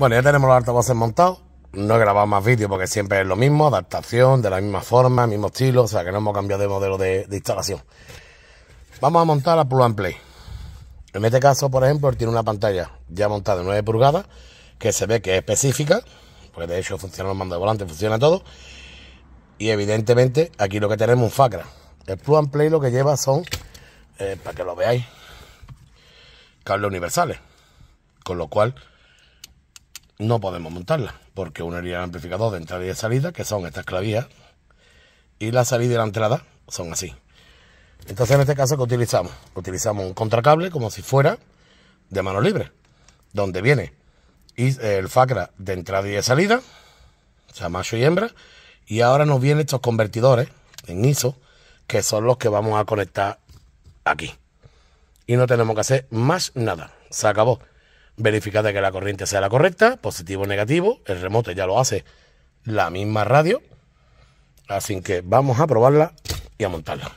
Bueno, ya tenemos los altavoces montados. No he grabado más vídeos porque siempre es lo mismo, adaptación, de la misma forma, mismo estilo, o sea que no hemos cambiado de modelo de, instalación. Vamos a montar la Plug and Play. En este caso, por ejemplo, tiene una pantalla ya montada de 9 pulgadas, que se ve que es específica, porque de hecho funciona el mando de volante, funciona todo. Y evidentemente aquí lo que tenemos es un FACRA. El Plug and Play lo que lleva son, eh, para que lo veáis, cables universales. Con lo cual no podemos montarla, porque uniría el amplificador de entrada y de salida, que son estas clavías, y la salida y la entrada son así. Entonces en este caso que utilizamos, utilizamos un contracable como si fuera de mano libre, donde viene eh, el facra de entrada y de salida, o sea, macho y hembra, y ahora nos vienen estos convertidores en ISO, que son los que vamos a conectar aquí. Y no tenemos que hacer más nada, se acabó. Verificada que la corriente sea la correcta, positivo o negativo, el remote ya lo hace la misma radio, así que vamos a probarla y a montarla.